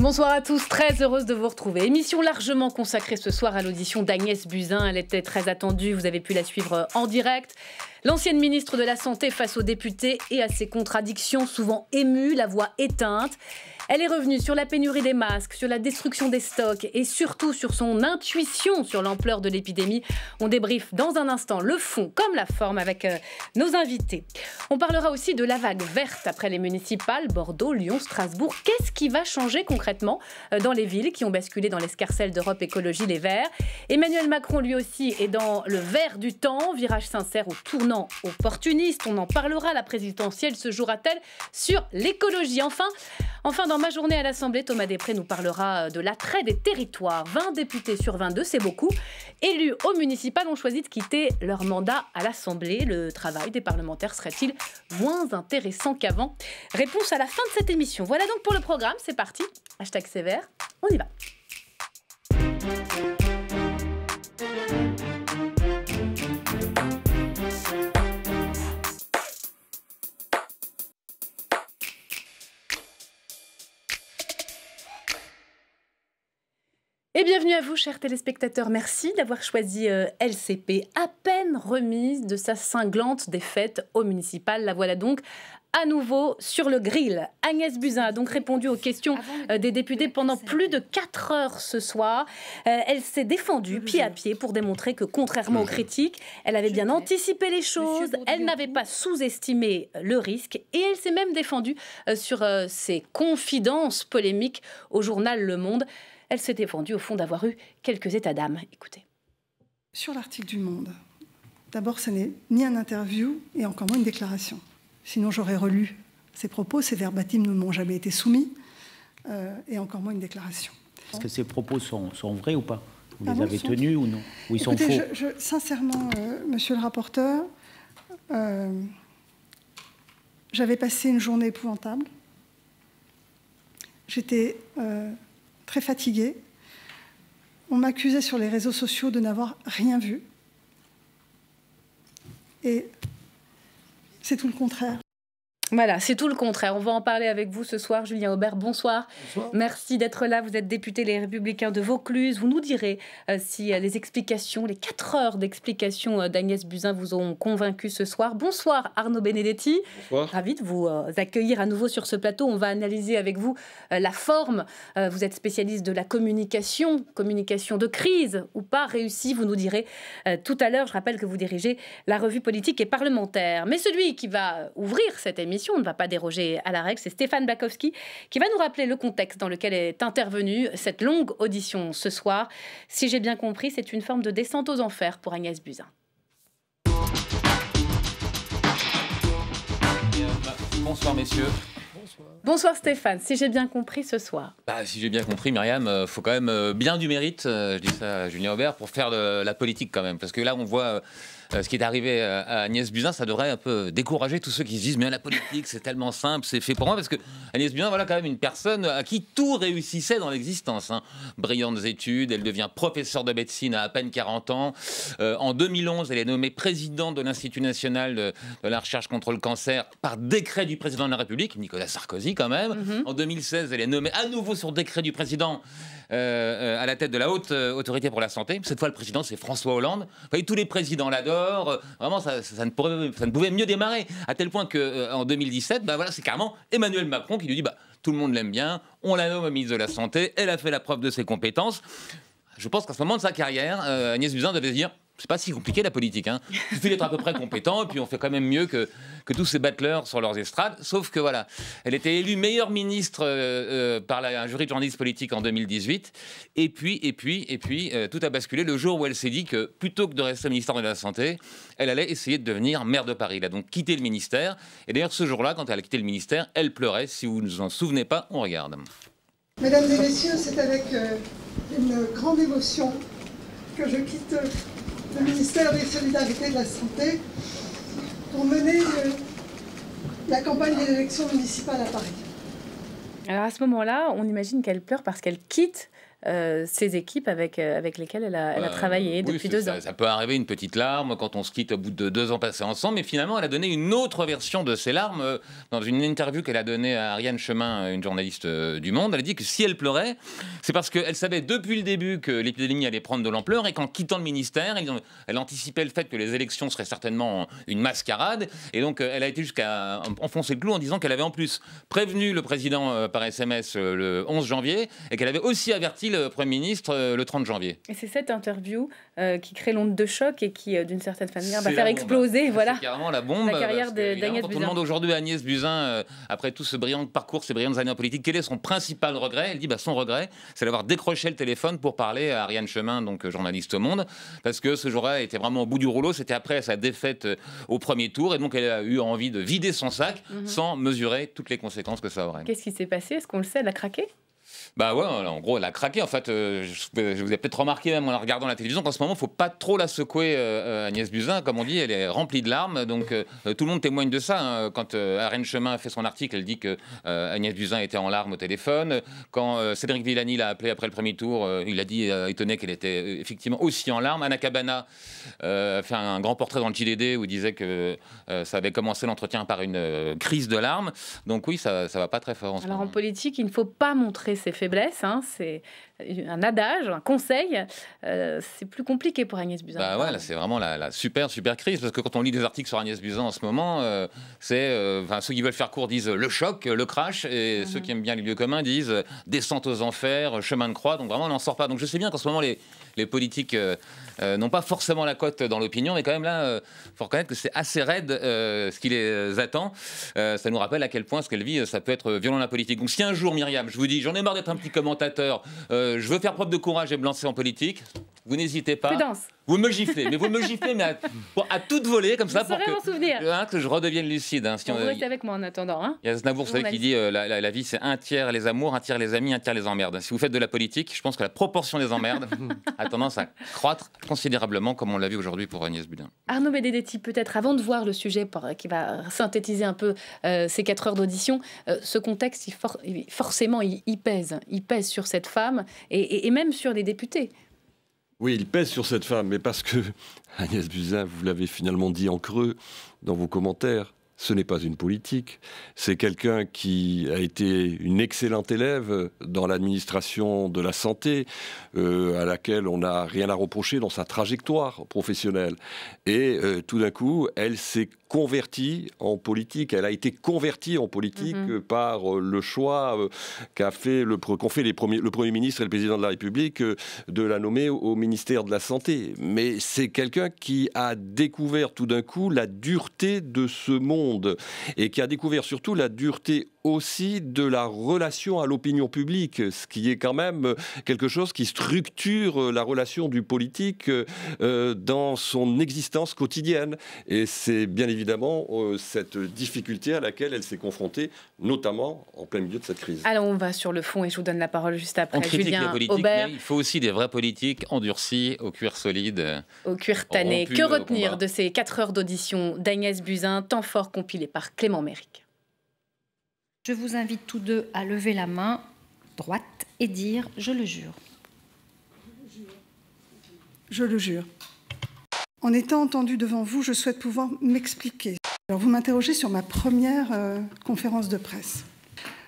Bonsoir à tous, très heureuse de vous retrouver. Émission largement consacrée ce soir à l'audition d'Agnès Buzyn. Elle était très attendue, vous avez pu la suivre en direct. L'ancienne ministre de la Santé face aux députés et à ses contradictions, souvent émue, la voix éteinte. Elle est revenue sur la pénurie des masques, sur la destruction des stocks et surtout sur son intuition sur l'ampleur de l'épidémie. On débriefe dans un instant le fond comme la forme avec euh, nos invités. On parlera aussi de la vague verte après les municipales, Bordeaux, Lyon, Strasbourg. Qu'est-ce qui va changer concrètement euh, dans les villes qui ont basculé dans l'escarcelle d'Europe Écologie Les Verts Emmanuel Macron lui aussi est dans le vert du temps, virage sincère au tournant opportuniste. On en parlera, la présidentielle se jouera-t-elle sur l'écologie Enfin, enfin dans ma journée à l'Assemblée, Thomas Després nous parlera euh, de l'attrait des territoires. 20 députés sur 22, c'est beaucoup. Élus au municipal ont choisi de quitter leur mandat à l'Assemblée. Le travail des parlementaires serait-il moins intéressant qu'avant Réponse à la fin de cette émission. Voilà donc pour le programme, c'est parti. Hashtag sévère, on y va. Et bienvenue à vous, chers téléspectateurs. Merci d'avoir choisi euh, LCP, à peine remise de sa cinglante défaite au municipal. La voilà donc à nouveau sur le grill. Agnès Buzyn a donc répondu aux questions euh, des députés pendant plus de 4 heures ce soir. Euh, elle s'est défendue pied à pied pour démontrer que, contrairement aux critiques, elle avait bien anticipé les choses, elle n'avait pas sous-estimé le risque et elle s'est même défendue sur ses confidences polémiques au journal Le Monde elle s'est défendue au fond d'avoir eu quelques états d'âme. Écoutez. Sur l'article du Monde, d'abord, ce n'est ni un interview et encore moins une déclaration. Sinon, j'aurais relu ses propos, ces verbatims ne m'ont jamais été soumis, euh, et encore moins une déclaration. Est-ce que ces propos sont, vrais ou pas Vous les avez tenus ou non Ou ils sont faux Sincèrement, euh, monsieur le rapporteur, euh, j'avais passé une journée épouvantable. J'étais très fatiguée. On m'accusait sur les réseaux sociaux de n'avoir rien vu. Et c'est tout le contraire. Voilà, c'est tout le contraire. On va en parler avec vous ce soir. Julien Aubert, bonsoir. Merci d'être là. Vous êtes député Les Républicains de Vaucluse. Vous nous direz euh, si euh, les explications, les quatre heures d'explications euh, d'Agnès Buzyn vous ont convaincu ce soir. Bonsoir Arnaud Benedetti. Bonsoir. Ravi de vous accueillir à nouveau sur ce plateau. On va analyser avec vous la forme. vous êtes spécialiste de la communication, communication de crise ou pas réussie. Vous nous direz tout à l'heure. Je rappelle que vous dirigez la revue politique et parlementaire. Mais celui qui va ouvrir cette émission, on ne va pas déroger à la règle. C'est Stéphane Bakowski qui va nous rappeler le contexte dans lequel est intervenue cette longue audition ce soir. Si j'ai bien compris, c'est une forme de descente aux enfers pour Agnès Buzyn. Bonsoir messieurs. Bonsoir. Stéphane, si j'ai bien compris ce soir. Bah, si j'ai bien compris Myriam, il euh, faut quand même euh, bien du mérite, euh, je dis ça à Julien Aubert, pour faire de la politique quand même. Parce que là on voit euh, ce qui est arrivé euh, à Agnès Buzyn, ça devrait un peu décourager tous ceux qui se disent mais la politique c'est tellement simple, c'est fait pour moi, parce que Agnès Buzyn, voilà quand même une personne à qui tout réussissait dans l'existence. Hein. Brillantes études, elle devient professeure de médecine à à peine 40 ans. Euh, en 2011, elle est nommée présidente de l'Institut national de, la recherche contre le cancer par décret du président de la République, Nicolas Sarkozy quand même. Mm-hmm. En 2016, elle est nommée à nouveau sur décret du président euh, euh, à la tête de la haute euh, autorité pour la santé. Cette fois, le président, c'est François Hollande. Vous tous les présidents l'adorent. Vraiment, ça, ne pourrait, pouvait mieux démarrer. À tel point que en 2017, ben bah, voilà, c'est carrément Emmanuel Macron qui lui dit bah, tout le monde l'aime bien, on la nomme ministre de la Santé, elle a fait la preuve de ses compétences. Je pense qu'à ce moment de sa carrière, Agnès Buzyn devait se dire c'est pas si compliqué la politique. Hein. Il suffit d'être à peu près compétent, et puis on fait quand même mieux que, que tous ces battleurs sur leurs estrades. Sauf que voilà, elle était élue meilleure ministre euh, euh, par la, un jury de journalistes politiques en 2018. Et puis, et puis, et puis, euh, tout a basculé le jour où elle s'est dit que plutôt que de rester ministre de la Santé, elle allait essayer de devenir maire de Paris. Elle a donc quitté le ministère. Et d'ailleurs, ce jour-là, quand elle a quitté le ministère, elle pleurait. Si vous ne vous en souvenez pas, on regarde. Mesdames et messieurs, c'est avec une grande émotion que je quitte le ministère des Solidarités et de la Santé pour mener euh, la campagne des élections municipales à Paris. Alors à ce moment-là, on imagine qu'elle pleure parce qu'elle quitte euh, ses équipes avec, euh, avec lesquelles elle a, travaillé depuis deux ans. Ça peut arriver une petite larme quand on se quitte au bout de deux ans passés ensemble, mais finalement, elle a donné une autre version de ses larmes euh, dans une interview qu'elle a donnée à Ariane Chemin, une journaliste du Monde. Elle a dit que si elle pleurait, c'est parce qu'elle savait depuis le début que l'épidémie allait prendre de l'ampleur et qu'en quittant le ministère, elle anticipait le fait que les élections seraient certainement une mascarade. Et donc, elle a été jusqu'à enfoncer le clou en disant qu'elle avait en plus prévenu le président par SMS le 11 janvier et qu'elle avait aussi averti Premier ministre euh, le 30 janvier. Et c'est cette interview euh, qui crée l'onde de choc et qui, euh, d'une certaine manière, va faire hein. exploser voilà, la bombe. La carrière d'Agnès Quand on demande aujourd'hui à Agnès Buzyn, après tout ce brillant parcours, ces brillantes années en politique, quel est son principal regret Elle dit bah, son regret, c'est d'avoir décroché le téléphone pour parler à Ariane Chemin, donc journaliste au Monde, parce que ce jour-là était vraiment au bout du rouleau. C'était après sa défaite au premier tour, et donc elle a eu envie de vider son sac mhm. sans mesurer toutes les conséquences que ça aurait. Qu'est-ce qui s'est passé Est-ce qu'on le sait Elle a craqué bah ouais, en gros, elle a craqué. En fait, euh, je, vous ai peut-être remarqué même en la regardant la télévision qu'en ce moment, il faut pas trop la secouer, euh, euh, Agnès Buzyn. Comme on dit, elle est remplie de larmes. Donc tout le monde témoigne de ça. Hein. Quand Arène Chemin a fait son article, elle dit que Agnès Buzyn était en larmes au téléphone. Quand Cédric Villani l'a appelé après le premier tour, il a dit étonné qu'elle était effectivement aussi en larmes. Anna Cabana a fait un grand portrait dans le JDD où il disait que ça avait commencé l'entretien par une crise de larmes. Donc oui, ça, ne va pas très fort. En Alors en politique, il ne faut pas montrer ses faiblesse. Hein, c'est euh, un adage, un conseil, euh, c'est plus compliqué pour Agnès Buzyn. Bah ouais, c'est vraiment la, super, super crise, parce que quand on lit des articles sur Agnès Buzyn en ce moment, euh, c'est, ceux qui veulent faire court disent le choc, le crash, et mhm. ceux qui aiment bien les lieux communs disent descente aux enfers, chemin de croix, donc vraiment on n'en sort pas. Donc je sais bien qu'en ce moment, les, les politiques n'ont pas forcément la cote dans l'opinion, mais quand même là, il faut reconnaître que c'est assez raide ce qui les attend. ça nous rappelle à quel point ce qu'elle vit, ça peut être violent la politique. Donc si un jour, Myriam, je vous dis, j'en ai marre d'être un petit commentateur, euh, je veux faire preuve de courage et me lancer en politique vous n'hésitez pas. Vous me giflez, mais vous me giflez, mais à, toute volée, comme ça, pour que, souvenir. Hein, que je redevienne lucide. Hein, vous restez avec moi en attendant. Hein. Il y a vous savez, qui dit euh, la, vie, c'est un tiers les amours, un tiers les amis, un tiers les emmerdes. Si vous faites de la politique, je pense que la proportion des emmerdes a tendance à croître considérablement, comme on l'a vu aujourd'hui pour Agnès Budin. Arnaud Benedetti, peut-être avant de voir le sujet qui va synthétiser un peu euh, ces quatre heures d'audition, euh, ce contexte, forcément, il, pèse. Il pèse sur cette femme et même sur les députés. Oui, il pèse sur cette femme, mais parce que, Agnès Buzyn, vous l'avez finalement dit en creux dans vos commentaires, ce n'est pas une politique. C'est quelqu'un qui a été une excellente élève dans l'administration de la santé, euh, à laquelle on n'a rien à reprocher dans sa trajectoire professionnelle. Et euh, tout d'un coup, elle s'est convertie en politique. Elle a été convertie en politique mhm. par euh, le choix euh, qu'a fait le qu'ont fait les premiers, le premier ministre et le président de la République euh, de la nommer au ministère de la santé. Mais c'est quelqu'un qui a découvert tout d'un coup la dureté de ce monde et qui a découvert surtout la dureté aussi de la relation à l'opinion publique, ce qui est quand même euh, quelque chose qui structure euh, la relation du politique euh, dans son existence quotidienne. Et c'est bien évidemment cette difficulté à laquelle elle s'est confrontée, notamment en plein milieu de cette crise. Alors on va sur le fond et je vous donne la parole juste après. critique Julien les politiques, il faut aussi des vrais politiques endurcis, au cuir solide. Au cuir tanné. Que retenir de ces 4 heures d'audition d'Agnès Buzyn, temps fort compilé par Clément Méric je vous invite tous deux à lever la main droite et dire Je le jure. Je le jure. En étant entendu devant vous, je souhaite pouvoir m'expliquer. Alors vous m'interrogez sur ma première euh, conférence de presse.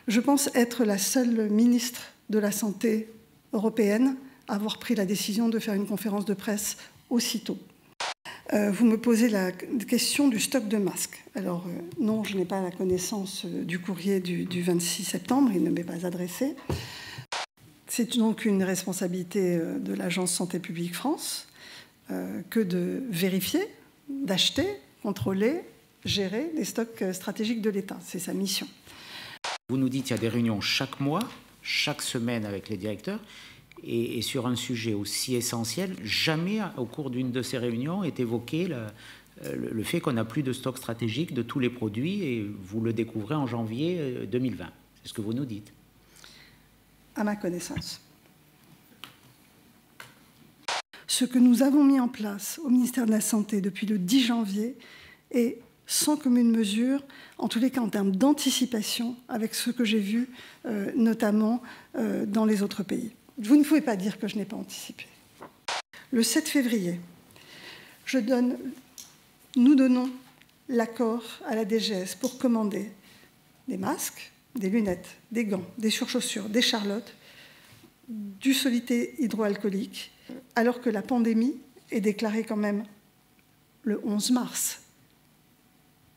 Je pense être la seule ministre de la Santé européenne à avoir pris la décision de faire une conférence de presse aussitôt. Euh, vous me posez la question du stock de masques. Alors, euh, non, je n'ai pas la connaissance euh, du courrier du, du, 26 septembre, il ne m'est pas adressé. C'est donc une responsabilité de l'Agence Santé publique France que de vérifier, d'acheter, contrôler, gérer les stocks stratégiques de l'État. C'est sa mission. Vous nous dites qu'il y a des réunions chaque mois, chaque semaine avec les directeurs et, sur un sujet aussi essentiel, jamais au cours d'une de ces réunions est évoqué euh, le, fait qu'on n'a plus de stock stratégique de tous les produits et vous le découvrez en janvier 2020. Euh, C'est ce que vous nous dites. À ma connaissance. Ce que nous avons mis en place au ministère de la Santé depuis le 10 janvier est sans commune mesure, en tous les cas en termes d'anticipation, avec ce que j'ai vu euh, notamment dans les autres pays. Vous ne pouvez pas dire que je n'ai pas anticipé. Le 7 février, nous donnons l'accord à la DGS pour commander des masques, des lunettes, des gants, des surchaussures, des charlottes, du solité hydroalcoolique, alors que la pandémie est déclarée quand même le 11 mars,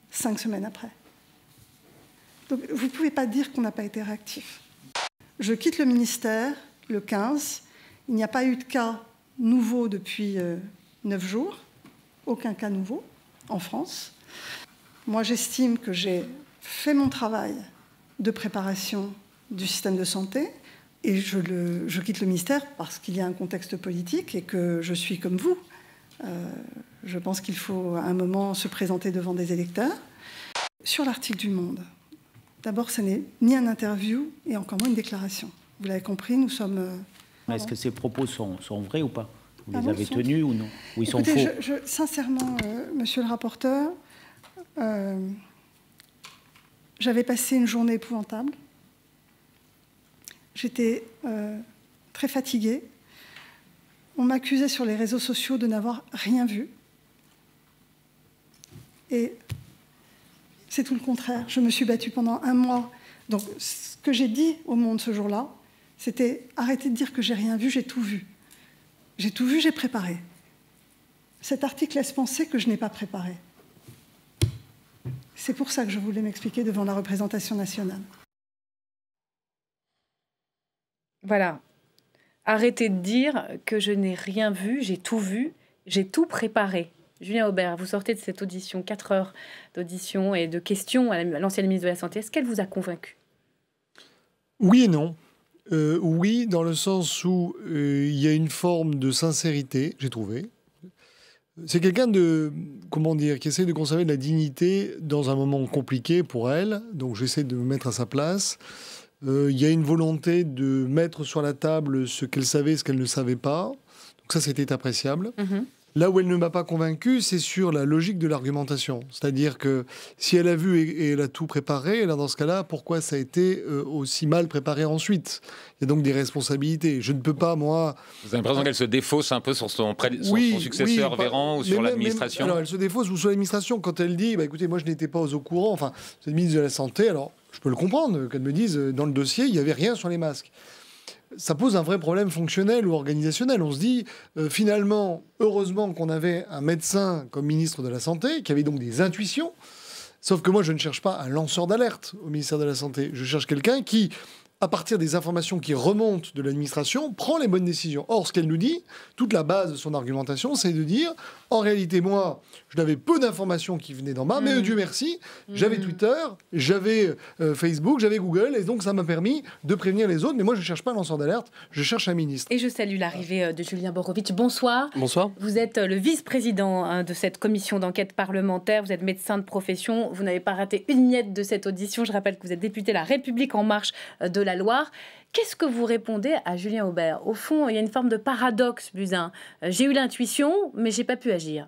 cinq semaines après. Donc vous ne pouvez pas dire qu'on n'a pas été réactif. Je quitte le ministère, le 15. Il n'y a pas eu de cas nouveau depuis euh, neuf 9 jours, aucun cas nouveau en France. Moi, j'estime que j'ai fait mon travail de préparation du système de santé et je, quitte le ministère parce qu'il y a un contexte politique et que je suis comme vous. Euh, je pense qu'il faut à un moment se présenter devant des électeurs. Sur l'article du Monde, d'abord, ce n'est ni un interview et encore moins une déclaration. Vous l'avez compris, nous sommes. Euh, est-ce que ces propos sont, vrais ou pas Vous ah les avez tenus ou non Ou ils sont faux Sincèrement, euh, monsieur le rapporteur, euh, j'avais passé une journée épouvantable. J'étais très fatiguée. On m'accusait sur les réseaux sociaux de n'avoir rien vu. Et c'est tout le contraire. Je me suis battue pendant un mois. Donc ce que j'ai dit au monde ce jour-là, c'était Arrêtez de dire que j'ai rien vu, j'ai tout vu. J'ai tout vu, j'ai préparé. Cet article laisse penser que je n'ai pas préparé. C'est pour ça que je voulais m'expliquer devant la représentation nationale. Voilà. Arrêtez de dire que je n'ai rien vu, j'ai tout vu, j'ai tout préparé. Julien Aubert, vous sortez de cette audition, quatre heures d'audition et de questions à l'ancienne ministre de la Santé. Est-ce qu'elle vous a convaincu Oui et non. Euh, oui, dans le sens où euh, il y a une forme de sincérité, j'ai trouvé. C'est quelqu'un de, comment dire, qui essaie de conserver de la dignité dans un moment compliqué pour elle, donc j'essaie de me mettre à sa place. Euh, il y a une volonté de mettre sur la table ce qu'elle savait, ce qu'elle ne savait pas. Donc ça, c'était appréciable. Mhm. Là où elle ne m'a pas convaincu, c'est sur la logique de l'argumentation. C'est-à-dire que si elle a vu et, elle a tout préparé, là, dans ce cas-là, pourquoi ça a été euh, aussi mal préparé ensuite Il y a donc des responsabilités. Je ne peux pas, moi. Vous avez l'impression qu'elle se défausse un peu sur son, successeur Véran ou sur l'administration Alors, elle se défausse ou sur l'administration quand elle dit bah, écoutez, moi, je n'étais pas au courant. Enfin, c'est le ministre de la Santé. Alors, je peux le comprendre qu'elle me dise euh, dans le dossier, il n'y avait rien sur les masques ça pose un vrai problème fonctionnel ou organisationnel. On se dit, euh, finalement, heureusement qu'on avait un médecin comme ministre de la Santé, qui avait donc des intuitions. Sauf que moi, je ne cherche pas un lanceur d'alerte au ministère de la Santé. Je cherche quelqu'un qui, à partir des informations qui remontent de l'administration, prend les bonnes décisions. Or, ce qu'elle nous dit, toute la base de son argumentation, c'est de dire, en réalité, moi, je n'avais peu d'informations qui venaient d'en bas, mais mm. Dieu merci, j'avais mm. Twitter, j'avais euh, Facebook, j'avais Google, et donc ça m'a permis de prévenir les autres, mais moi, je ne cherche pas un lanceur d'alerte, je cherche un ministre. Et je salue l'arrivée euh, de Julien Borovitch. Bonsoir. Bonsoir. Vous êtes euh, le vice-président hein, de cette commission d'enquête parlementaire, vous êtes médecin de profession, vous n'avez pas raté une miette de cette audition. Je rappelle que vous êtes député La République en marche de la la Loire. Qu'est-ce que vous répondez à Julien Aubert Au fond, il y a une forme de paradoxe, Buzin. Euh, j'ai eu l'intuition, mais j'ai pas pu agir.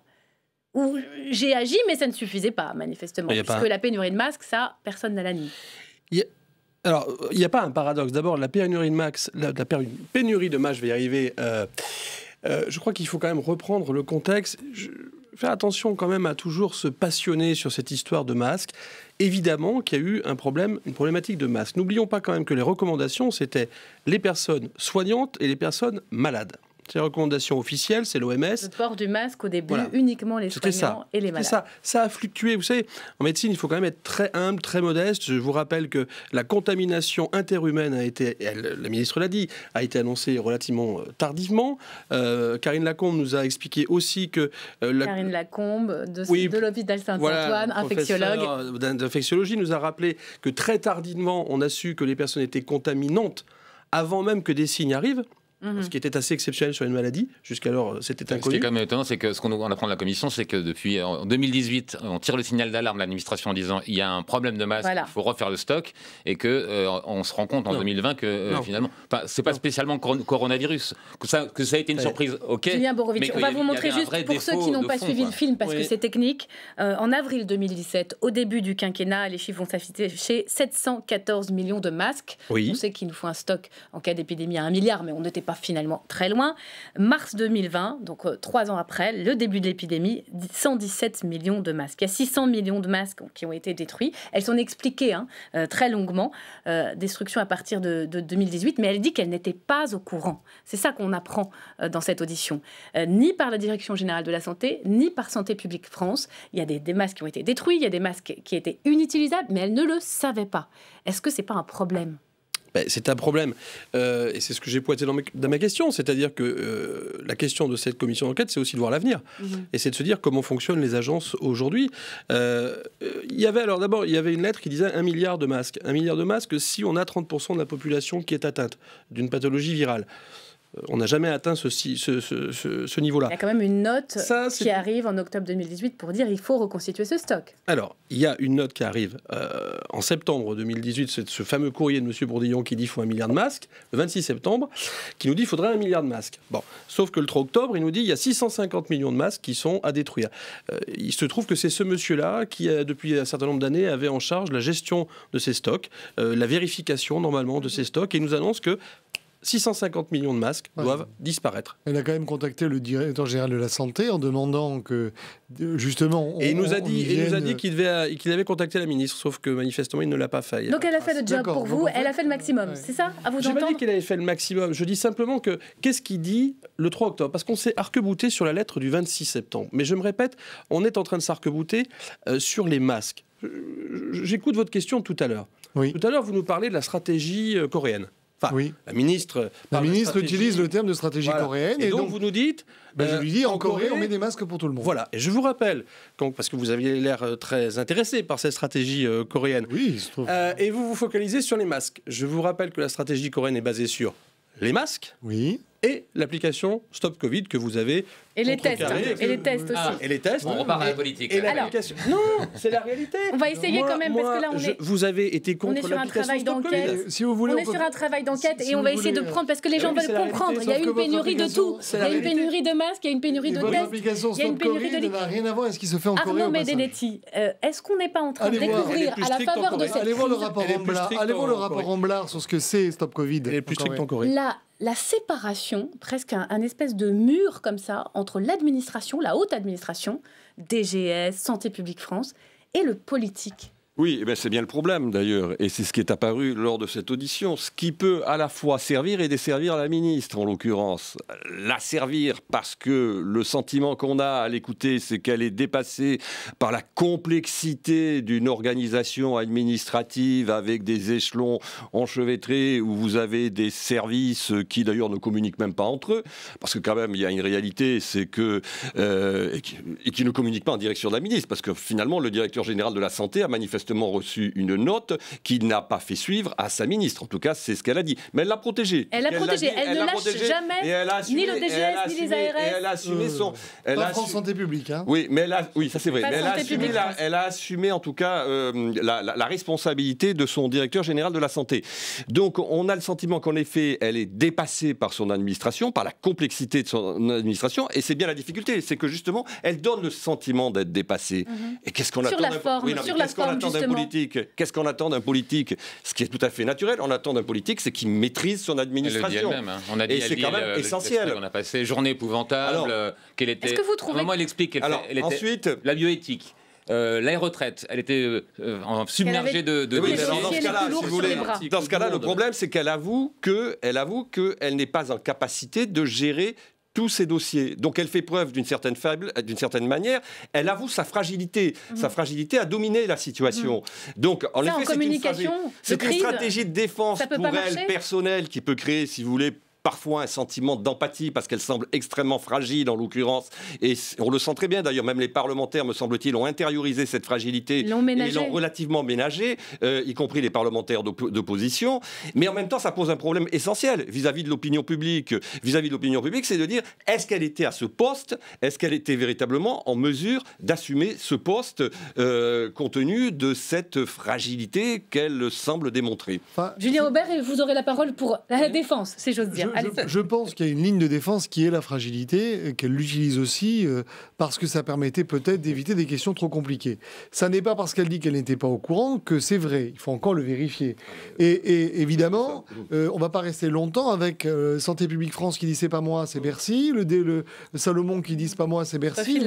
Ou j'ai agi, mais ça ne suffisait pas, manifestement. Parce que la pénurie de masques, ça, personne n'a la nuit. Alors, il n'y a pas un paradoxe. D'abord, la pénurie de max, la, pénurie de masques, je vais y arriver. Euh, euh, je crois qu'il faut quand même reprendre le contexte. faire attention quand même à toujours se passionner sur cette histoire de masques évidemment qu'il y a eu un problème, une problématique de masse. N'oublions pas quand même que les recommandations, c'était les personnes soignantes et les personnes malades les recommandations officielles, c'est l'OMS. Le port du masque au début, uniquement les soignants et les malades. Ça. ça a fluctué. Vous savez, en médecine, il faut quand même être très humble, très modeste. Je vous rappelle que la contamination interhumaine a été, la ministre l'a dit, a été annoncée relativement euh, tardivement. Euh, Karine Lacombe nous a expliqué aussi que... Euh, Karine Lacombe, de, l'hôpital Saint-Antoine, infectiologue. infectiologue. D'infectiologie, nous a rappelé que très tardivement, on a su que les personnes étaient contaminantes avant même que des signes arrivent. Mmh ce qui était assez exceptionnel sur une maladie. Jusqu'alors, euh, c'était inconnu. Ce qui est quand même étonnant, c'est que ce qu'on apprend de la Commission, c'est que depuis euh, en 2018, on tire le signal d'alarme de l'administration en disant il y a un problème de masque, il faut refaire le stock, et que euh, on se rend compte en 2020 que finalement, finalement, c'est pas spécialement coronavirus. Que ça, que ça a été une surprise, ok. Julien Borovitch, on va vous montrer juste pour ceux qui n'ont pas suivi le film, parce que c'est technique. en avril 2017, au début du quinquennat, les chiffres vont s'afficher chez 714 millions de masques. On sait qu'il nous faut un stock en cas d'épidémie à 1 milliard, mais on n'était pas finalement très loin. Mars 2020, donc euh, trois ans après, le début de l'épidémie, 117 millions de masques. Il y a 600 millions de masques qui ont été détruits. Elles sont expliquées hein, euh, très longuement, euh, destruction à partir de, 2018, mais elle dit qu'elle n'était pas au courant. C'est ça qu'on apprend dans cette audition. ni par la Direction générale de la santé, ni par Santé publique France. Il y a des, des masques qui ont été détruits, il y a des masques qui étaient inutilisables, mais elle ne le savait pas. Est-ce que c'est pas un problème ben, c'est un problème. Euh, et c'est ce que j'ai pointé dans, ma question. C'est-à-dire que euh, la question de cette commission d'enquête, c'est aussi de voir l'avenir. Mhm. Et c'est de se dire comment fonctionnent les agences aujourd'hui. Euh, il y avait alors d'abord, il y avait une lettre qui disait un milliard de masques. Un milliard de masques si on a 30% de la population qui est atteinte d'une pathologie virale on n'a jamais atteint ce, niveau-là. Il y a quand même une note qui arrive en octobre 2018 pour dire qu'il faut reconstituer ce stock. Alors, il y a une note qui arrive euh, en septembre 2018, c'est ce fameux courrier de M. Bourdillon qui dit qu'il faut un milliard de masques, le 26 septembre, qui nous dit qu'il faudrait un milliard de masques. Bon, sauf que le 3 octobre, il nous dit il y a 650 millions de masques qui sont à détruire. Euh, il se trouve que c'est ce monsieur-là qui, euh, depuis un certain nombre d'années, avait en charge la gestion de ces stocks, la vérification normalement de ces stocks, et il nous annonce que 650 millions de masques doivent disparaître. Elle a quand même contacté le directeur général de la santé en demandant que justement. On, et il nous a dit, qu'il devait, euh, qu'il avait contacté la ministre, sauf que manifestement il ne l'a pas fait. Donc elle a fait le job pour vous, elle a fait le euh, maximum, c'est ça Je vous dis pas qu'elle avait fait le maximum. Je dis simplement que qu'est-ce qu'il dit le 3 octobre Parce qu'on s'est arquebouté sur la lettre du 26 septembre. Mais je me répète, on est en train de s'arquebouter euh, sur les masques. J'écoute votre question tout à l'heure. Tout à l'heure, vous nous parlez de la stratégie coréenne oui. la ministre. La ministre utilise le terme de stratégie coréenne. Et, donc, vous nous dites. Ben je euh, lui dis, en, Corée, on met des masques pour tout le monde. Voilà. Et je vous rappelle, parce que vous aviez l'air euh, très intéressé par cette stratégie euh, coréenne. Oui, et vous vous focalisez sur les masques. Je vous rappelle que la stratégie coréenne est basée sur les masques. Oui et l'application Stop Covid que vous avez. Et les tests. Hein. et les tests ah, aussi. et les tests. on repart à la politique. Et, l'application. Non, c'est la réalité. On va essayer quand même parce que là on est. vous avez été contre l'application Si vous voulez, on, est sur un travail d'enquête et on va essayer de prendre parce que les ah gens veulent comprendre. il y a une pénurie de tout. Il y a une pénurie de masques, il y a une pénurie de tests. Il y a une pénurie de. Il Rien à voir avec ce qui se fait en Corée. Arnaud Medenetti, euh, est-ce qu'on n'est pas en train de découvrir à la faveur de cette Allez voir le rapport en Allez sur ce que c'est Stop Covid. plus strict Corée la séparation, presque un, espèce de mur comme ça, entre l'administration, la haute administration, DGS, Santé publique France, et le politique. Oui, eh ben, c'est bien le problème d'ailleurs, et c'est ce qui est apparu lors de cette audition, ce qui peut à la fois servir et desservir la ministre en l'occurrence. La servir parce que le sentiment qu'on a à l'écouter, c'est qu'elle est dépassée par la complexité d'une organisation administrative avec des échelons enchevêtrés où vous avez des services qui d'ailleurs ne communiquent même pas entre eux, parce que quand même il y a une réalité, c'est que euh, et qui ne communiquent pas en direction de la ministre, parce que finalement le directeur général de la santé a manifesté reçu une note qu'il n'a pas fait suivre à sa ministre. En tout cas, c'est ce qu'elle a dit. Mais elle l'a protégée. Elle l'a protégée. Elle, ne lâche jamais ni le DGS ni les ARS. elle a assumé son. pas Santé Publique. Hein. Oui, mais oui, ça c'est vrai. Hein. elle, a assumé en tout cas euh, la, responsabilité de son directeur général de la santé. Donc on a le sentiment qu'en effet, elle est dépassée par son administration, par la complexité de son administration, et c'est bien la difficulté, c'est que justement, elle donne le sentiment d'être dépassée. Mhm. Et qu'est-ce qu'on attend Sur la forme, sur la forme, d'un politique Qu'est-ce qu'on attend d'un politique Ce qui est tout à fait naturel, on attend d'un politique, c'est qu'il maîtrise son administration. Hein. On a et c'est quand même euh, essentiel. on a passé journée épouvantable. Euh, qu'elle était. Est-ce que vous trouvez elle explique Alors, ensuite, la bioéthique. Euh, la retraite, elle était submergée de, oui, dans ce cas-là, si vous voulez, dans ce cas-là, le problème, c'est qu'elle avoue que, elle avoue qu'elle n'est pas en capacité de gérer tous ces dossiers. Donc elle fait preuve d'une certaine euh, certaine manière. Elle avoue sa fragilité, mhm. sa fragilité à dominer la situation. Mhm. Donc en effet, c'est une stratégie de défense pour elle personnelle qui peut créer, si vous voulez, parfois un sentiment d'empathie parce qu'elle semble extrêmement fragile en l'occurrence. Et on le sent très bien d'ailleurs, même les parlementaires, me semble-t-il, ont intériorisé cette fragilité. Et l'ont relativement ménagé, euh, y compris les parlementaires d'opposition. Mais en même temps, ça pose un problème essentiel vis-à-vis de l'opinion publique. Vis-à-vis de l'opinion publique, c'est de dire est-ce qu'elle était à ce poste Est-ce qu'elle était véritablement en mesure d'assumer ce poste euh, compte tenu de cette fragilité qu'elle semble démontrer Julien Aubert, vous aurez la parole pour la défense, si j'ose dire je, pense qu'il y a une ligne de défense qui est la fragilité, euh, qu'elle l'utilise aussi euh, parce que ça permettait peut-être d'éviter des questions trop compliquées. Ça n'est pas parce qu'elle dit qu'elle n'était pas au courant que c'est vrai. Il faut encore le vérifier. Ah, et, euh, évidemment, on ne va pas rester longtemps avec Santé publique France qui dit c'est pas moi, c'est Bercy, le, le, le, Salomon qui dit c'est pas moi, c'est Bercy,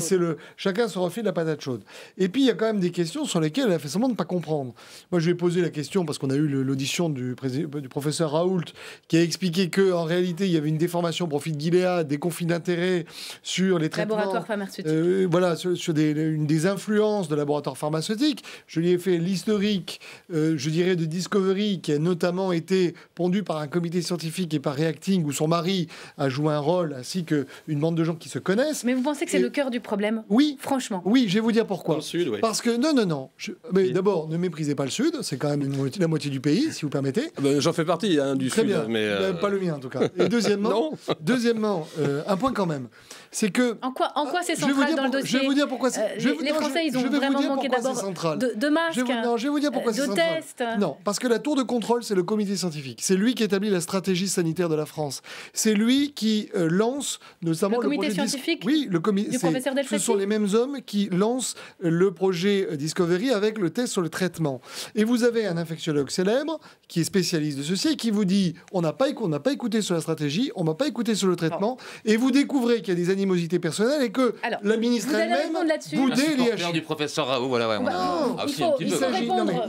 c'est le. Chacun se refait de la patate chaude. Et puis il y a quand même des questions sur lesquelles elle a fait semblant de ne pas comprendre. Moi, je lui ai posé la question parce qu'on a eu l'audition du, du professeur Raoult qui a expliqué que en réalité il y avait une déformation au profit de Gilead, des conflits d'intérêts sur les traitements, laboratoires pharmaceutiques, euh, voilà, sur, des, une des influences de laboratoires pharmaceutiques. Je lui ai fait l'historique, euh, je dirais, de Discovery qui a notamment été pondu par un comité scientifique et par Reacting où son mari a joué un rôle ainsi que une bande de gens qui se connaissent. Mais vous pensez que c'est le cœur du problème Oui, franchement. Oui, je vais vous dire pourquoi. Parce que non, non, non. Mais d'abord, ne méprisez pas le sud. C'est quand même la moitié du pays, si vous permettez. Ah ben, j'en fais partie hein, du Très sud, bien. mais ben, pas euh, le et deuxièmement, deuxièmement euh, un point quand même c'est que. En quoi, en quoi c'est central dans le dossier Je vous pourquoi c'est. Euh, les, Français, ils ont vraiment manqué d'abord de, de masques. Je non, je vais vous dire pourquoi euh, c'est central. Non, parce que la tour de contrôle, c'est le comité scientifique. C'est lui qui établit la stratégie sanitaire de la France. C'est lui qui euh, lance notamment le comité scientifique. Oui, le comité. Ce sont les mêmes hommes qui lancent le projet Discovery avec le test sur le traitement. Et vous avez un infectiologue célèbre qui est spécialiste de ceci et qui vous dit on n'a pas, pas écouté sur la stratégie, on m'a pas écouté sur le traitement, et vous découvrez qu'il y a des animaux personnelle et que la ministre elle-même boudait l'IHU. du professeur Raoult, voilà, il,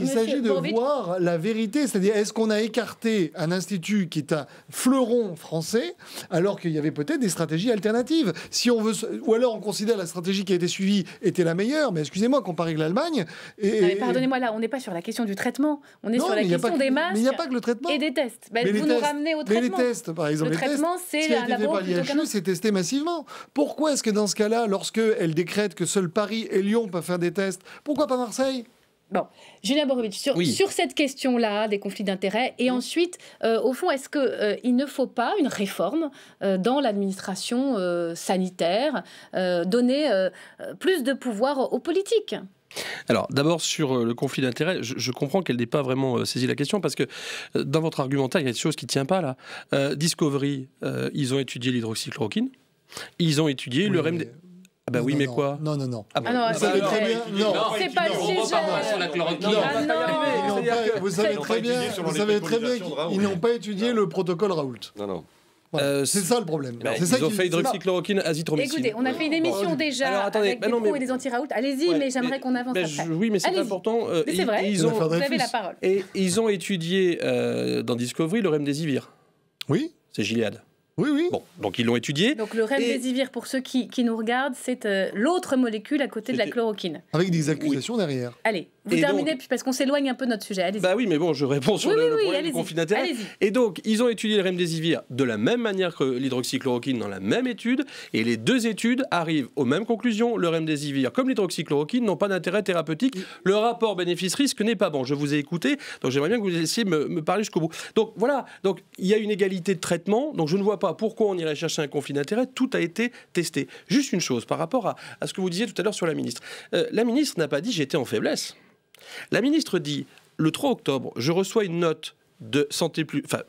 s'agit de voir la vérité, c'est-à-dire est-ce qu'on a écarté un institut qui est un fleuron français alors qu'il y avait peut-être des stratégies alternatives si on veut, Ou alors on considère la stratégie qui a été suivie était la meilleure, mais excusez-moi, comparé avec l'Allemagne... Et... Pardonnez-moi, là, on n'est pas sur la question du traitement, on est sur la question des masques Il y a pas que le traitement. et des tests. Ben, mais vous nous ramenez au traitement. Mais les tests, par exemple, le traitement, c'est la, c'est testé massivement. Pourquoi est-ce que dans ce cas-là, lorsque elle décrète que seuls Paris et Lyon peuvent faire des tests, pourquoi pas Marseille Bon, Julien Borovitch, sur, sur cette question-là des conflits d'intérêts, et ensuite, euh, au fond, est-ce qu'il euh, ne faut pas une réforme euh, dans l'administration sanitaire, donner plus de pouvoir aux politiques alors, d'abord sur le conflit d'intérêts, je, comprends qu'elle n'ait pas vraiment saisi la question parce que dans votre argumentaire, il y a des choses qui ne tiennent pas là. Discovery, ils ont étudié l'hydroxychloroquine. Ils ont étudié le REM. Ah bah oui, mais quoi Non, non, non. Ah, ah non, c'est très bien. Non, c'est pas le sujet. Non, vous savez très bien, vous savez très bien qu'ils n'ont pas étudié le protocole Raoult. Non, non. Euh, c'est ça le problème. Bah, ils ont fait hydroxychloroquine, azithromycine. Écoutez, on a fait une émission déjà avec des coups et des anti raoult Allez-y, mais j'aimerais qu'on avance après. oui, mais c'est important. Euh, mais c'est vrai. ont, vous avez la parole. Et ils ont étudié euh, dans Discovery le remdesivir. Oui. C'est Gilead. Oui, oui. Bon, donc ils l'ont étudié. Donc le remdesivir, pour ceux qui, nous regardent, c'est euh, l'autre molécule à côté de la chloroquine. Avec des accusations derrière. Allez, vous terminez, parce qu'on s'éloigne un peu de notre sujet. Bah oui, mais bon, je réponds sur le, oui, du conflit d'intérêt. Et donc, ils ont étudié le remdesivir de la même manière que l'hydroxychloroquine dans la même étude, et les deux études arrivent aux mêmes conclusions. Le remdesivir, comme l'hydroxychloroquine, n'ont pas d'intérêt thérapeutique. Le rapport bénéfice-risque n'est pas bon. Je vous ai écouté, donc j'aimerais bien que vous essayiez de me, me, parler jusqu'au bout. Donc voilà, donc il y a une égalité de traitement, donc je ne vois pas pourquoi on irait chercher un conflit d'intérêts. Tout a été testé. Juste une chose par rapport à, ce que vous disiez tout à l'heure sur la ministre. Euh, la ministre n'a pas dit j'étais en faiblesse. La ministre dit le 3 octobre, je reçois une note de Santé Publique, enfin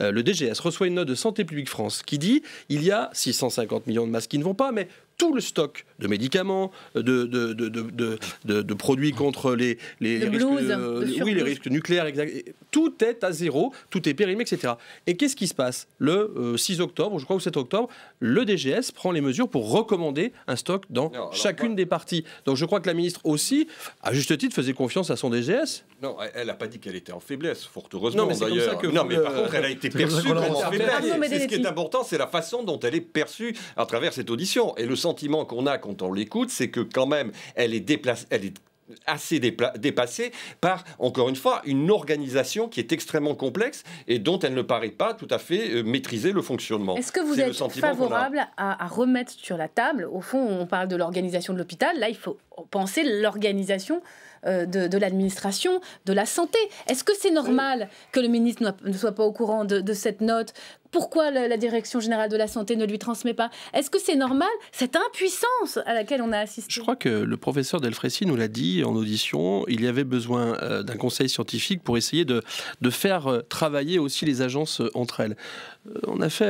euh, le DGS reçoit une note de Santé Publique France qui dit il y a 650 millions de masques qui ne vont pas, mais tout le stock de médicaments, euh, de, de, de, de produits contre les, les, risques, euh, oui, les risques nucléaires. Exact, tout est à zéro, tout est périmé, etc. Et qu'est-ce qui se passe Le 6 euh, octobre, je crois, ou 7 octobre, le DGS prend les mesures pour recommander un stock dans chacune des parties. Donc je crois que la ministre aussi, à juste titre, faisait confiance à son DGS. Non, elle n'a pas dit qu'elle était en faiblesse, fort heureusement d'ailleurs. Non, mais par contre, elle a été perçue comme en faiblesse. Ah ce qui est important, c'est la façon dont elle est perçue à travers cette audition et le sens sentiment qu'on a quand on l'écoute, c'est que quand même, elle est déplacée, elle est assez dépassée par, encore une fois, une organisation qui est extrêmement complexe et dont elle ne paraît pas tout à fait euh, maîtriser le fonctionnement. Est-ce que vous êtes favorable à, remettre sur la table, au fond, on parle de l'organisation de l'hôpital, là, il faut penser l'organisation euh, de, l'administration, de la santé. Est-ce que c'est normal que le ministre ne soit pas au courant de cette note, pourquoi la, Direction générale de la santé ne lui transmet pas Est-ce que c'est normal cette impuissance à laquelle on a assisté Je crois que le professeur Delfrécy nous l'a dit en audition, il y avait besoin euh, d'un conseil scientifique pour essayer de, faire euh, travailler aussi les agences euh, entre elles. On a fait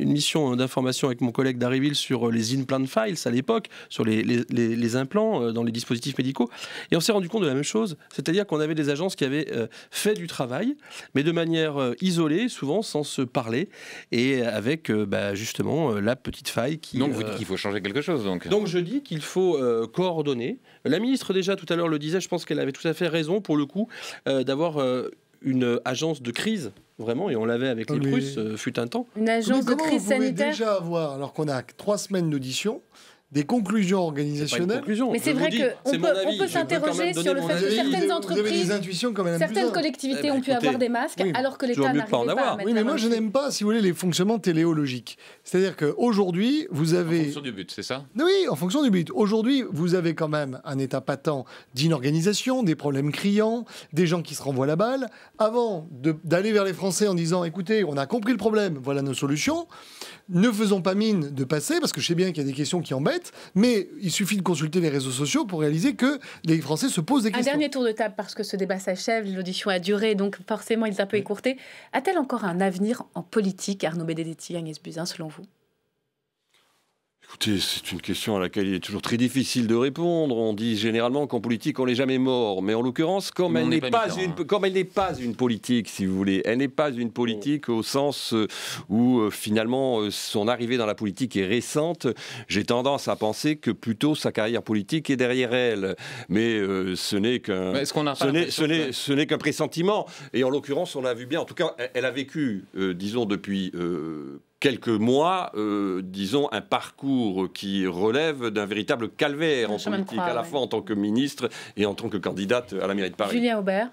une mission d'information avec mon collègue Dariville sur les implant files à l'époque, sur les implants dans les dispositifs médicaux, et on s'est rendu compte de la même chose, c'est-à-dire qu'on avait des agences qui avaient fait du travail, mais de manière isolée, souvent sans se parler, et avec euh, bah, justement euh, la petite faille qui... Donc vous euh, dites qu'il faut changer quelque chose donc Donc je dis qu'il faut coordonner. La ministre déjà tout à l'heure le disait, je pense qu'elle avait tout à fait raison pour le coup d'avoir une agence de crise vraiment, et on l'avait avec les Russes, fut un temps. Une agence de crise sanitaire. Déjà avoir, alors qu'on a trois semaines d'audition, des conclusions organisationnelles. Mais c'est vrai qu'on peut, peut s'interroger sur le fait que certaines entreprises, certaines collectivités eh ben, ont pu avoir des masques alors que l'État n'arrivait pas, en avoir. pas Oui, mais moi je n'aime pas, si vous voulez, les fonctionnements téléologiques. C'est-à-dire qu'aujourd'hui, vous avez... En fonction du but, c'est ça Oui, en fonction du but. Aujourd'hui, vous avez quand même un État patent d'inorganisation, des problèmes criants, des gens qui se renvoient la balle. Avant d'aller vers les Français en disant, écoutez, on a compris le problème, voilà nos solutions. Ne faisons pas mine de passer, parce que je sais bien qu'il y a des questions qui embêtent, mais il suffit de consulter les réseaux sociaux pour réaliser que les Français se posent des questions. Un dernier tour de table, parce que ce débat s'achève, l'audition a duré, donc forcément il est un peu écourté. A-t-elle encore un avenir en politique, Arnaud Benedetti, Agnès Buzyn, selon vous c'est une question à laquelle il est toujours très difficile de répondre. On dit généralement qu'en politique, on n'est jamais mort. Mais en l'occurrence, comme, hein. elle n'est pas, une, politique, si vous voulez, elle n'est pas une politique au sens euh, où euh, finalement euh, son arrivée dans la politique est récente, j'ai tendance à penser que plutôt sa carrière politique est derrière elle. Mais ce n'est qu'un pressentiment. Et en l'occurrence, on l'a vu bien. En tout cas, elle a vécu, disons, depuis quelques mois, euh, disons, un parcours qui relève d'un véritable calvaire en politique, à la fois en tant que ministre et en tant que candidate à la mairie de Paris. Julien Aubert.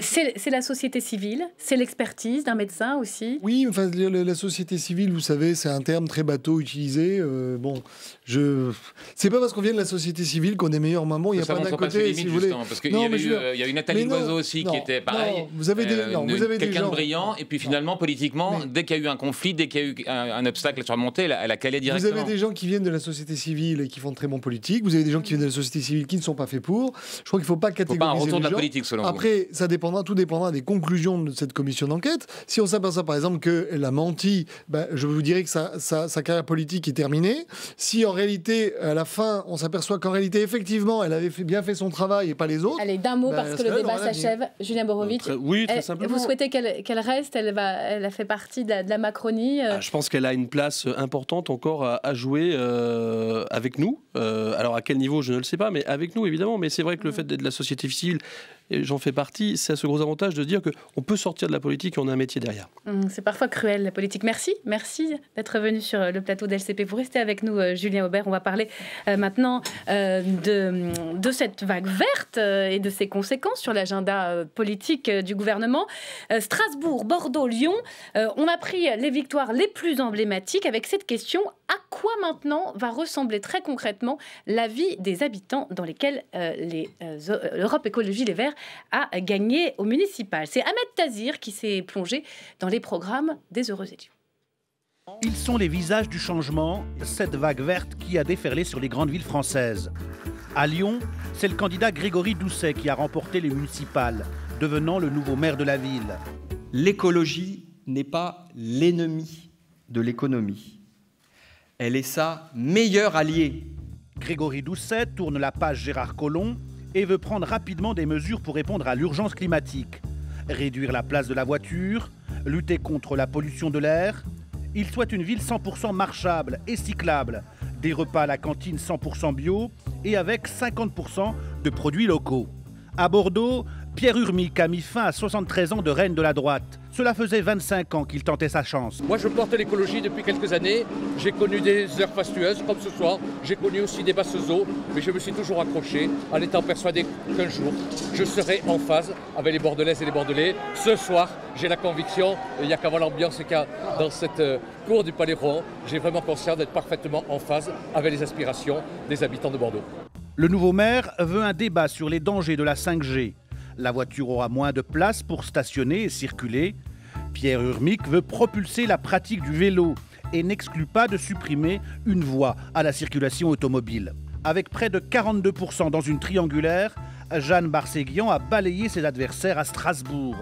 C'est la société civile, c'est l'expertise d'un médecin aussi. Oui, enfin, la, société civile, vous savez, c'est un terme très bateau utilisé. Euh, bon, je, c'est pas parce qu'on vient de la société civile qu'on est meilleur maman. Il n'y a pas d'un côté, si vous voulez. Parce y, euh, y, a eu Nathalie aussi qui était pareil. Non, vous avez des, euh, avez quelqu'un de brillant, et puis finalement, politiquement, dès qu'il y a eu un conflit, dès qu'il y a eu un, obstacle à surmonter, elle, elle, a calé directement. Vous avez des gens qui viennent de la société civile et qui font de très bon politiques. Vous avez des gens qui viennent de la société civile qui ne sont pas faits pour. Je crois qu'il ne faut pas catégoriser. pas de la politique, selon Après, ça dépendra, tout dépendra des conclusions de cette commission d'enquête. Si on s'aperçoit par exemple qu'elle a menti, ben, je vous dirais que sa, sa, carrière politique est terminée. Si en réalité, à la fin, on s'aperçoit qu'en réalité, effectivement, elle avait bien fait son travail et pas les autres. Allez, d'un mot, ben, parce que le débat s'achève. Julien Borovitch, euh, oui, très simplement. vous souhaitez qu'elle reste elle, va, elle a fait partie de la, Macronie euh? ah, Je pense qu'elle a une place euh, importante encore à, jouer avec nous. alors, à quel niveau, je ne le sais pas, mais avec nous, évidemment. Mais c'est vrai que le mm. fait d'être de la société civile, et j'en fais partie, c'est à ce gros avantage de dire qu'on peut sortir de la politique et on a un métier derrière. Hum, c'est parfois cruel la politique. Merci, merci d'être venu sur euh, le plateau d'LCP. Vous restez avec nous, euh, Julien Aubert. On va parler euh, maintenant de, de cette vague verte et de ses conséquences sur l'agenda politique du gouvernement. Strasbourg, Bordeaux, Lyon, on a pris les victoires les plus emblématiques avec cette question à quoi maintenant va ressembler très concrètement la vie des habitants dans lesquels euh, l'Europe euh, euh, Écologie Les Verts a gagné au municipal. C'est Ahmed Tazir qui s'est plongé dans les programmes des heureux élus. Ils sont les visages du changement, cette vague verte qui a déferlé sur les grandes villes françaises. À Lyon, c'est le candidat Grégory Doucet qui a remporté les municipales, devenant le nouveau maire de la ville. L'écologie n'est pas l'ennemi de l'économie. Elle est sa meilleure alliée. Grégory Doucet tourne la page Gérard Collomb et veut prendre rapidement des mesures pour répondre à l'urgence climatique. Réduire la place de la voiture, lutter contre la pollution de l'air. Il souhaite une ville 100% marchable et cyclable, des repas à la cantine 100% bio et avec 50% de produits locaux. À Bordeaux, Pierre Urmic a mis fin à 73 ans de règne de la droite. Cela faisait 25 ans qu'il tentait sa chance. Moi, je porte l'écologie depuis quelques années. J'ai connu des heures fastueuses comme ce soir. J'ai connu aussi des basses eaux, mais je me suis toujours accroché en étant persuadé qu'un jour, je serai en phase avec les Bordelaises et les Bordelais. Ce soir, j'ai la conviction, il n'y a qu'à voir l'ambiance qu'il y dans cette euh, cour du Palais rond j'ai vraiment conscience d'être parfaitement en phase avec les aspirations des habitants de Bordeaux. Le nouveau maire veut un débat sur les dangers de la 5G. La voiture aura moins de place pour stationner et circuler. Pierre Urmic veut propulser la pratique du vélo et n'exclut pas de supprimer une voie à la circulation automobile. Avec près de 42% dans une triangulaire, Jeanne Barseguian a balayé ses adversaires à Strasbourg.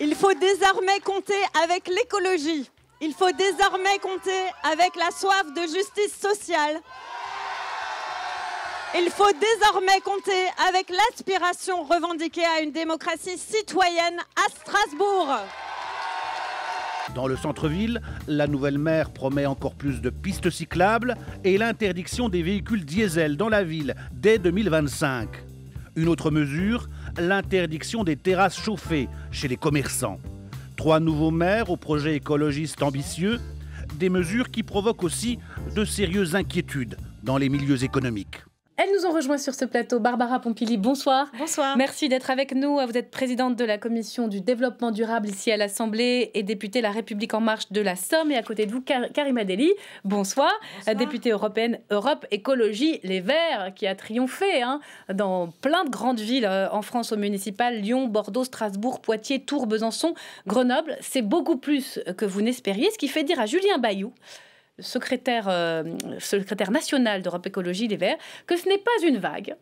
Il faut désormais compter avec l'écologie. Il faut désormais compter avec la soif de justice sociale. Il faut désormais compter avec l'aspiration revendiquée à une démocratie citoyenne à Strasbourg. Dans le centre-ville, la nouvelle maire promet encore plus de pistes cyclables et l'interdiction des véhicules diesel dans la ville dès 2025. Une autre mesure, l'interdiction des terrasses chauffées chez les commerçants. Trois nouveaux maires au projet écologiste ambitieux, des mesures qui provoquent aussi de sérieuses inquiétudes dans les milieux économiques. Elles nous ont rejoints sur ce plateau. Barbara Pompili, bonsoir. Bonsoir. Merci d'être avec nous. Vous êtes présidente de la commission du développement durable ici à l'Assemblée et députée La République en marche de la Somme. Et à côté de vous, Karima bonsoir. Députée européenne Europe Écologie Les Verts, qui a triomphé hein, dans plein de grandes villes euh, en France, au municipal, Lyon, Bordeaux, Strasbourg, Poitiers, Tours, Besançon, Grenoble. C'est beaucoup plus que vous n'espériez, ce qui fait dire à Julien Bayou, euh, secrétaire, national d'Europe Écologie Les Verts, que ce n'est pas une vague,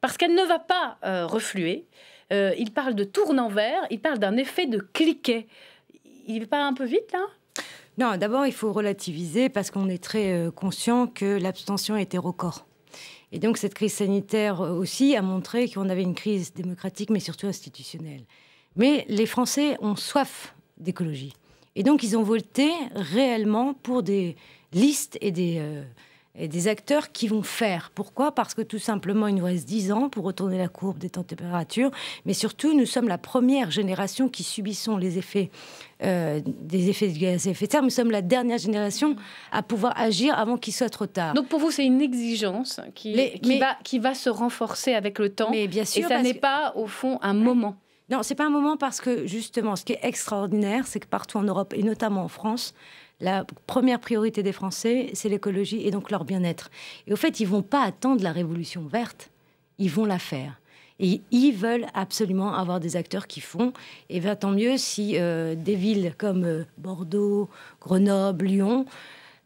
parce qu'elle ne va pas euh, refluer. Euh, il parle de tournant vert, il parle d'un effet de cliquet. Il va un peu vite, là Non, d'abord, il faut relativiser, parce qu'on est très conscient que l'abstention était record. Et donc cette crise sanitaire aussi a montré qu'on avait une crise démocratique, mais surtout institutionnelle. Mais les Français ont soif d'écologie. Et donc ils ont voté réellement pour des liste euh, et des, acteurs qui vont faire. Pourquoi Parce que tout simplement, il nous reste 10 ans pour retourner la courbe des temps température, mais surtout, nous sommes la première génération qui subissons les effets euh, des effets de gaz à effet de serre. Nous sommes la dernière génération à pouvoir agir avant qu'il soit trop tard. Donc pour vous, c'est une exigence qui, va, se renforcer avec le temps. Mais bien sûr, et ça n'est pas, au fond, un moment. Non, c'est pas un moment parce que justement, ce qui est extraordinaire, c'est que partout en Europe et notamment en France, la première priorité des Français, c'est l'écologie et donc leur bien-être. Et au fait, ils vont pas attendre la révolution verte, ils vont la faire. Et ils veulent absolument avoir des acteurs qui font. Et va tant mieux si euh, des villes comme euh, Bordeaux, Grenoble, Lyon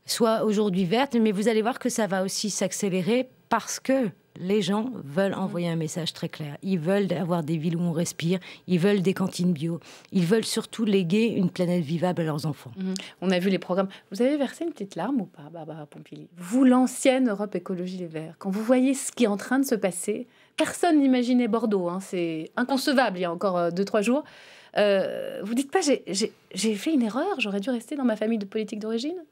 soient aujourd'hui vertes. Mais vous allez voir que ça va aussi s'accélérer parce que les gens veulent envoyer un message très clair. Ils veulent avoir des villes où on respire, ils veulent des cantines bio, ils veulent surtout léguer une planète vivable à leurs enfants. Mhm. On a vu les programmes. Vous avez versé une petite larme ou pas, Barbara Pompili Vous, l'ancienne Europe Écologie Les Verts, quand vous voyez ce qui est en train de se passer, personne n'imaginait Bordeaux, hein, c'est inconcevable il y a encore euh, deux, trois jours. Euh, vous dites pas, j'ai fait une erreur, j'aurais dû rester dans ma famille de politique d'origine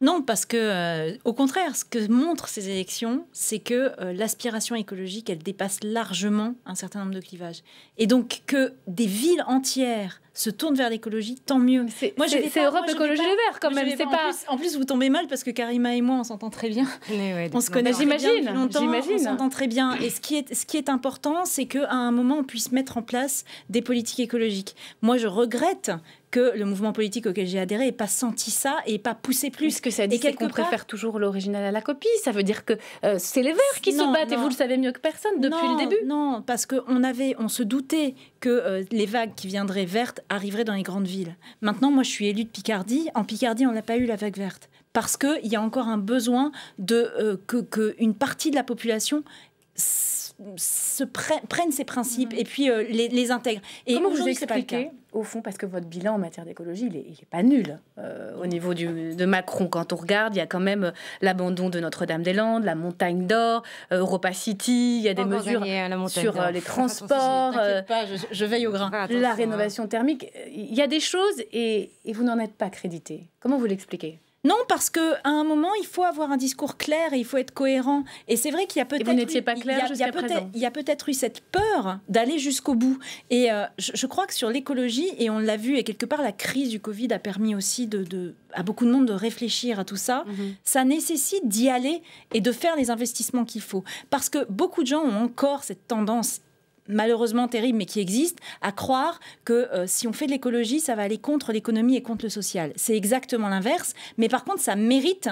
non, parce que, euh, au contraire, ce que montrent ces élections, c'est que euh, l'aspiration écologique, elle dépasse largement un certain nombre de clivages. Et donc, que des villes entières se tournent vers l'écologie, tant mieux. c'est Europe Écologie Les quand même. En, plus, vous tombez mal parce que Karima et moi, on s'entend très bien. on se connaît bah, j'imagine, On s'entend très bien. Et ce qui est, ce qui est important, c'est qu'à un moment, on puisse mettre en place des politiques écologiques. Moi, je regrette que le mouvement politique auquel j'ai adhéré n'ait pas senti ça et pas poussé plus. Ce que ça dit, c'est qu'on préfère toujours l'original à la copie. Ça veut dire que euh, c'est les Verts qui se battent, et vous le savez mieux que personne depuis le début. Non, parce qu'on avait, on se doutait que euh, les vagues qui viendraient vertes arriveraient dans les grandes villes. Maintenant, moi, je suis élue de Picardie. En Picardie, on n'a pas eu la vague verte. Parce qu'il y a encore un besoin de euh, que, partie de la population se prennent ces principes mhm. et puis euh, les, intègrent. Et Comment vous expliquez, au fond, parce que votre bilan en matière d'écologie, il n'est pas nul euh, au niveau de Macron. Quand on regarde, il y a quand même euh, l'abandon de Notre-Dame-des-Landes, la Montagne d'Or, Europa City, il y a des mesures sur les transports, je, veille au grain. la hein. rénovation thermique. Il y a des choses et vous n'en êtes pas crédité. Comment vous l'expliquez non, parce qu'à un moment, il faut avoir un discours clair et il faut être cohérent. Et c'est vrai qu'il y a peut-être. Il y a peut-être eu cette peur d'aller jusqu'au bout. Et euh, je, crois que sur l'écologie, et on l'a vu, et quelque part, la crise du Covid a permis aussi à beaucoup de monde de réfléchir à tout ça. Mhm. Ça nécessite d'y aller et de faire les investissements qu'il faut. Parce que beaucoup de gens ont encore cette tendance malheureusement terrible, mais qui existe, à croire que euh, si on fait de l'écologie, ça va aller contre l'économie et contre le social. C'est exactement l'inverse, mais par contre, ça mérite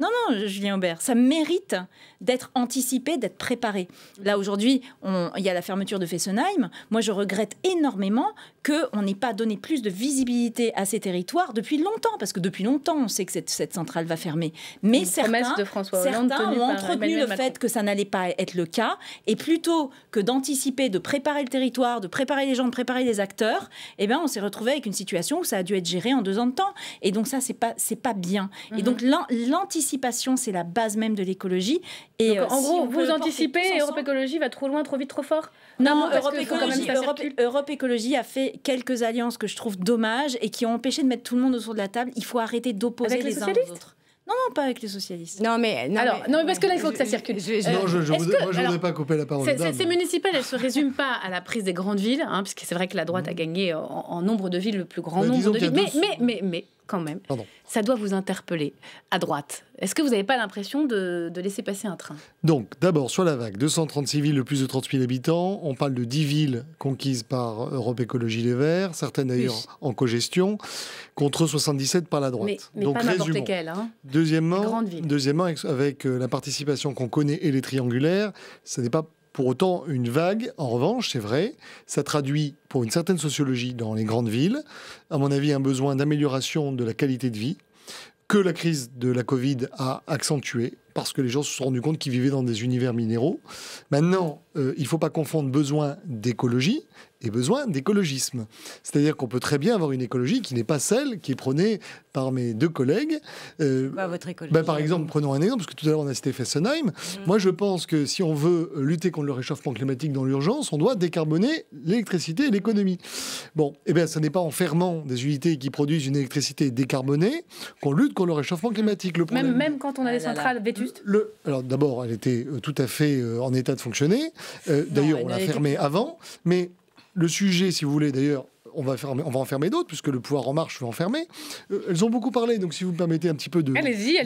non, non, Julien Aubert, ça mérite d'être anticipé, d'être préparé. Là, aujourd'hui, il y a la fermeture de Fessenheim. Moi, je regrette énormément qu'on n'ait pas donné plus de visibilité à ces territoires depuis longtemps, parce que depuis longtemps, on sait que cette, centrale va fermer. Mais certains, certains ont entretenu le fait que ça n'allait pas être le cas. Et plutôt que d'anticiper, de préparer le territoire, de préparer les gens, de préparer les acteurs, eh ben, on s'est retrouvé avec une situation où ça a dû être géré en deux ans de temps. Et donc ça, c'est pas, pas bien. Et mhm. donc l'anticipation l'anticipation, c'est la base même de l'écologie. Et euh, en gros, vous anticipez, Europe Écologie va trop loin, trop vite, trop fort. Non, Europe, écologie, a fait quelques alliances que je trouve dommages et qui ont empêché de mettre tout le monde autour de la table. Il faut arrêter d'opposer les, uns aux autres. Non, non, pas avec les socialistes. Non, mais, Alors, non, parce que là, il faut que ça circule. Euh, non, je, ne pas couper la parole. Ces municipales, elles ne se résument pas à la prise des grandes villes, hein, puisque c'est vrai que la droite a mmh. gagné en, nombre de villes, le plus grand bah, nombre de villes. mais, mais, mais, quand même, ça doit vous interpeller à droite. Est-ce que vous n'avez pas l'impression de, laisser passer un train Donc, d'abord, sur la vague, 236 villes le plus de 30 000 habitants. On parle de 10 villes conquises par Europe Écologie Les Verts, certaines d'ailleurs en cogestion, contre 77 par la droite. Mais, Donc, pas n'importe hein. Deuxièmement, deuxièmement, avec euh, la participation qu'on connaît et les triangulaires, ce n'est pas pour autant, une vague, en revanche, c'est vrai, ça traduit pour une certaine sociologie dans les grandes villes, à mon avis, un besoin d'amélioration de la qualité de vie que la crise de la Covid a accentué parce que les gens se sont rendus compte qu'ils vivaient dans des univers minéraux. Maintenant, euh, il ne faut pas confondre besoin d'écologie et besoin d'écologisme. C'est-à-dire qu'on peut très bien avoir une écologie qui n'est pas celle qui est prônée par mes deux collègues. Euh, bah, bah, par euh, exemple, prenons un exemple, parce que tout à l'heure on a cité Fessenheim. Mm. Moi, je pense que si on veut lutter contre le réchauffement climatique dans l'urgence, on doit décarboner l'électricité et l'économie. Bon, et eh bien, ce n'est pas en fermant des unités qui produisent une électricité décarbonée qu'on lutte contre le réchauffement climatique. Le problème, même, quand on a ah des centrales vétustes le, Alors, d'abord, elle était euh, tout à fait en état de fonctionner. D'ailleurs, on l'a fermée avant, mais le sujet, si vous voulez, d'ailleurs, on va, enfermer on va en d'autres, puisque le pouvoir en marche veut enfermer. Euh, elles ont beaucoup parlé, donc si vous me permettez un petit peu de,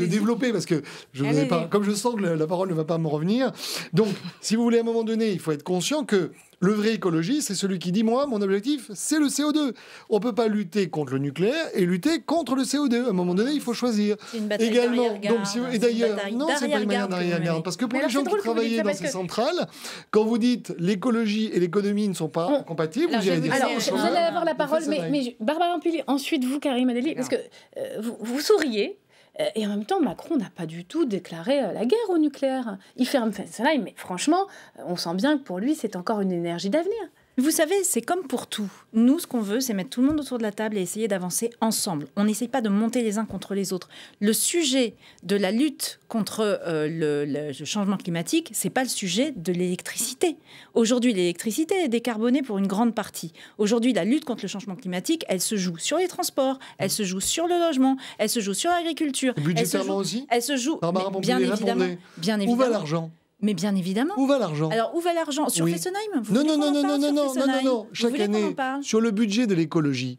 développer, parce que je pas, comme je sens que la parole ne va pas me revenir. Donc, si vous voulez, à un moment donné, il faut être conscient que le vrai écologiste, c'est celui qui dit moi, mon objectif, c'est le CO2. On ne peut pas lutter contre le nucléaire et lutter contre le CO2. À un moment donné, il faut choisir. Également, donc et d'ailleurs, non, c'est pas une manière d'arrière-garde parce que pour les gens qui travaillaient dans ces centrales, quand vous dites l'écologie et l'économie ne sont pas compatibles, vous allez dire. Alors, vous avoir la parole, mais, mais Barbara Ampili, ensuite vous, Karim Adeli, parce que euh, vous souriez euh, et en même temps, Macron n'a pas du tout déclaré euh, la guerre au nucléaire. Il ferme Fessenheim, mais franchement, euh, on sent bien que pour lui, c'est encore une énergie d'avenir. Vous savez, c'est comme pour tout. Nous, ce qu'on veut, c'est mettre tout le monde autour de la table et essayer d'avancer ensemble. On n'essaye pas de monter les uns contre les autres. Le sujet de la lutte contre euh, le, changement climatique, c'est pas le sujet de l'électricité. Aujourd'hui, l'électricité est décarbonée pour une grande partie. Aujourd'hui, la lutte contre le changement climatique, elle se joue sur les transports, elle se joue sur le logement, elle se joue sur l'agriculture. elle se joue, aussi Elle se joue, bien, évidemment, bien évidemment. Où va l'argent mais bien évidemment. Où va l'argent Alors, où va l'argent Sur Fessenheim Non, Non, non, non, non, non, non, non, non, non, Chaque année, sur le budget de l'écologie,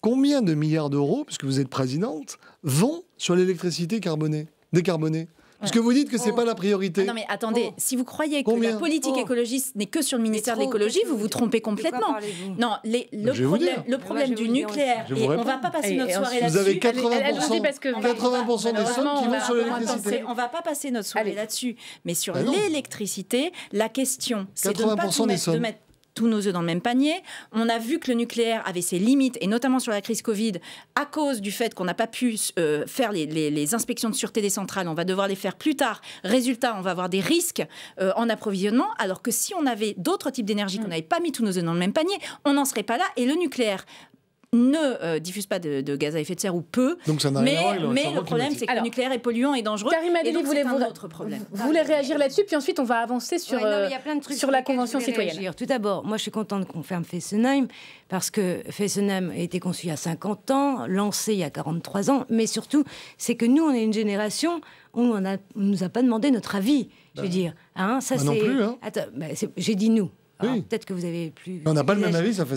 combien de milliards d'euros, puisque vous êtes présidente, vont sur l'électricité carbonée, décarbonée parce que vous dites que c'est n'est oh. pas la priorité. Ah non mais attendez, oh. si vous croyez que la politique oh. écologiste n'est que sur le ministère de l'écologie, vous vous trompez complètement. Non, le, problème, le, eh ben, problème, du nucléaire, et on va pas passer notre soirée là-dessus. Vous avez 80%, des sommes qui vont sur l'électricité. On ne va pas passer notre soirée là-dessus. Mais sur bah l'électricité, la question, c'est de ne pas mettre tous nos œufs dans le même panier. On a vu que le nucléaire avait ses limites, et notamment sur la crise Covid, à cause du fait qu'on n'a pas pu euh, faire les, inspections de sûreté des centrales. On va devoir les faire plus tard. Résultat, on va avoir des risques euh, en approvisionnement, alors que si on avait d'autres types d'énergie, qu'on mmh. n'avait pas mis tous nos œufs dans le même panier, on n'en serait pas là. Et le nucléaire, ne euh, diffuse pas de, gaz à effet de serre ou peu. Donc Mais le problème, c'est que le nucléaire est polluant et dangereux. Karim Adeli, vous voulez, problème. vous voulez réagir là-dessus, puis ensuite on va avancer sur, euh, sur la Convention citoyenne. Tout d'abord, moi je suis contente qu'on ferme Fessenheim, parce que Fessenheim a été conçu il y a 50 ans, lancé il y a 43 ans, mais surtout, c'est que nous, on est une génération où on ne nous a pas demandé notre avis. je veux bah. dire, hein, ça hein. bah, c'est. J'ai dit nous. Peut-être que vous avez plus. On n'a pas le même avis, ça fait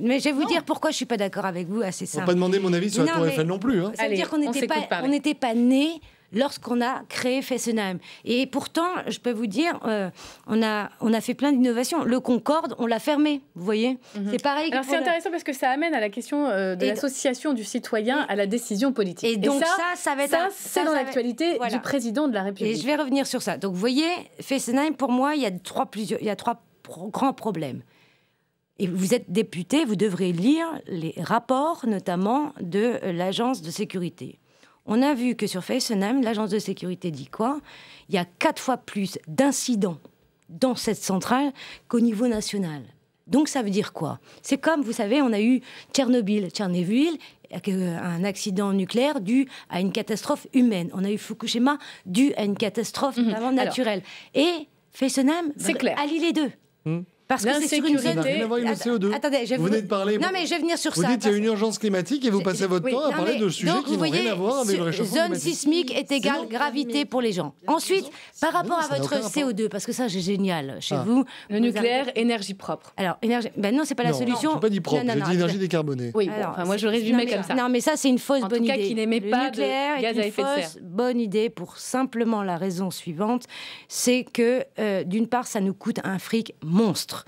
mais je vais vous dire pourquoi je suis pas d'accord avec vous, assez simple. On va pas demander mon avis sur non, la Tour Eiffel non plus. Hein. Ça veut dire qu'on n'était pas, nés lorsqu'on a créé Fessenheim. Et pourtant, je peux vous dire, euh, on, a, on a fait plein d'innovations. Le Concorde, on l'a fermé, vous voyez mhm. C'est pareil. Alors c'est intéressant parce que ça amène à la question euh, de l'association du citoyen à la décision politique. Et donc ça, ça, va être... Ça, c'est dans l'actualité du président de la République. Et je vais revenir sur ça. Donc vous voyez, Fessenheim, pour moi, il y a trois, plusieurs, il y a trois grand problème. Et vous êtes député, vous devrez lire les rapports, notamment de euh, l'agence de sécurité. On a vu que sur Fessenheim, l'agence de sécurité dit quoi Il y a quatre fois plus d'incidents dans cette centrale qu'au niveau national. Donc ça veut dire quoi C'est comme, vous savez, on a eu Tchernobyl, Tchernéville, euh, un accident nucléaire dû à une catastrophe humaine. On a eu Fukushima dû à une catastrophe mhm. naturelle. Et Fessenheim, c'est clair. Allie les deux. Hmm? Parce que c'est une zone. Attendez, je vous venez de parler. Non, mais je vais venir sur vous ça. Vous dites qu'il y a une urgence climatique et vous passez votre temps à parler de sujets qui n'ont rien à voir avec le réchauffement climatique. Zone sismique est égale gravité pour les gens. Ensuite, par rapport à votre CO2, parce que ça, c'est génial chez ah. vous. Le nucléaire, énergie propre. Alors, énergie. Ben non, c'est pas la solution. Je pas dit propre, j'ai énergie décarbonée. Oui, moi, je résumais comme ça. Non, mais ça, c'est une fausse bonne idée. En cas, qui gaz à effet Bonne idée pour simplement la raison suivante c'est que, euh, d'une part, ça nous coûte un fric monstre.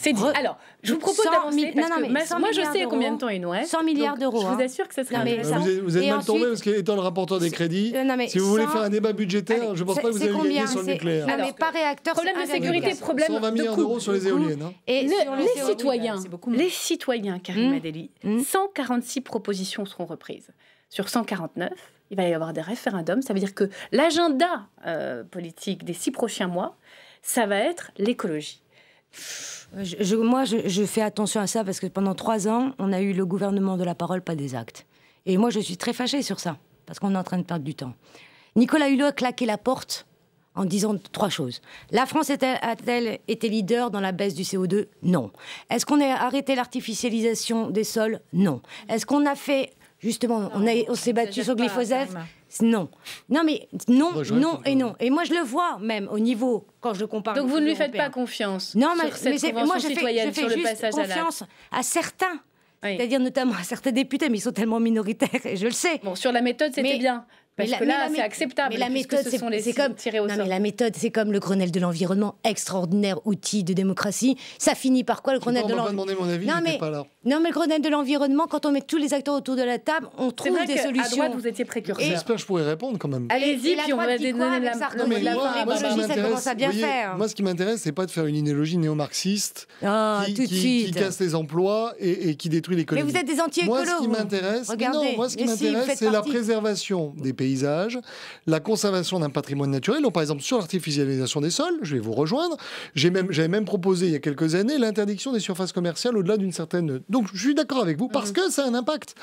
C'est dit. Alors, je vous propose d'avancer parce non, non, que moi, je sais combien de temps il nous reste. 100 milliards d'euros. Je vous hein. assure que ce sera intéressant. Vous êtes, mal tombé parce qu'étant le rapporteur des crédits, euh, si vous voulez faire un débat budgétaire, je ne pense pas que vous allez gagner sur le nucléaire. Non, mais pas réacteur, problème de sécurité, problème 120 milliards d'euros sur les éoliennes. Hein. Et les citoyens, les citoyens, Karim hmm. Adeli, 146 hmm. propositions seront reprises sur 149 il va y avoir des référendums. Ça veut dire que l'agenda euh, politique des six prochains mois, ça va être l'écologie je, Moi, je, fais attention à ça parce que pendant trois ans, on a eu le gouvernement de la parole, pas des actes. Et moi, je suis très fâchée sur ça parce qu'on est en train de perdre du temps. Nicolas Hulot a claqué la porte en disant trois choses. La France a-t-elle été leader dans la baisse du CO2 Non. Est-ce qu'on a arrêté l'artificialisation des sols Non. Est-ce qu'on a fait justement, on, on s'est battu sur glyphosate non. Non, mais non, non et non. Et moi, je le vois même au niveau, quand je le compare. Donc, vous ne lui faites pas confiance non, mais, moi, je fais, confiance à, certains. C'est-à-dire notamment à certains députés, mais ils sont tellement minoritaires, et je le sais. Bon, sur la méthode, c'était bien. Parce que là, c'est acceptable. Mais la méthode, c'est ce comme tirés au non, Mais la méthode, c'est comme le Grenelle de l'environnement, extraordinaire outil de démocratie. Ça finit par quoi le Grenelle de l'environnement Non mais pas là. non mais le Grenelle de l'environnement, quand on met tous les acteurs autour de la table, on trouve des que solutions. À droite, vous étiez précurseur. J'espère que je pourrais répondre quand même. Allez-y, puis on va donner la mais Moi, ce qui m'intéresse, c'est pas de faire une idéologie néo-marxiste ah, qui casse les emplois et qui détruit l'économie. Mais vous êtes des anti-écolos. Moi, ce qui m'intéresse, c'est la préservation des pays paysages, la conservation d'un patrimoine naturel. Donc, par exemple, sur l'artificialisation des sols, je vais vous rejoindre. J'ai même, j'avais même proposé il y a quelques années l'interdiction des surfaces commerciales au-delà d'une certaine. Donc, je suis d'accord avec vous parce mhm. que ça a un impact.